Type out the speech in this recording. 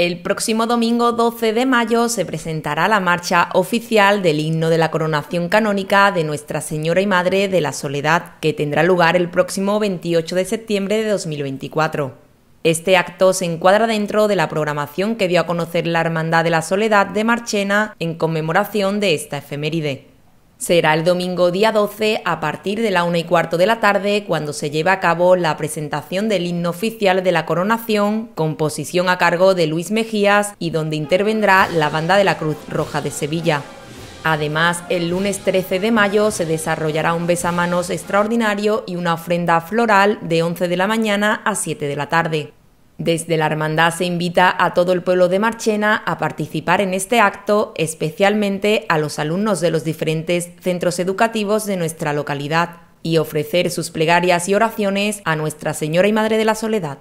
El próximo domingo 12 de mayo se presentará la marcha oficial del himno de la coronación canónica de Nuestra Señora y Madre de la Soledad, que tendrá lugar el próximo 28 de septiembre de 2024. Este acto se encuadra dentro de la programación que dio a conocer la Hermandad de la Soledad de Marchena en conmemoración de esta efeméride. Será el domingo día 12 a partir de la una y cuarto de la tarde cuando se lleva a cabo la presentación del himno oficial de la coronación, composición a cargo de Luis Mejías y donde intervendrá la banda de la Cruz Roja de Sevilla. Además, el lunes 13 de mayo se desarrollará un besamanos extraordinario y una ofrenda floral de 11 de la mañana a 7 de la tarde. Desde la hermandad se invita a todo el pueblo de Marchena a participar en este acto, especialmente a los alumnos de los diferentes centros educativos de nuestra localidad, y ofrecer sus plegarias y oraciones a Nuestra Señora y Madre de la Soledad.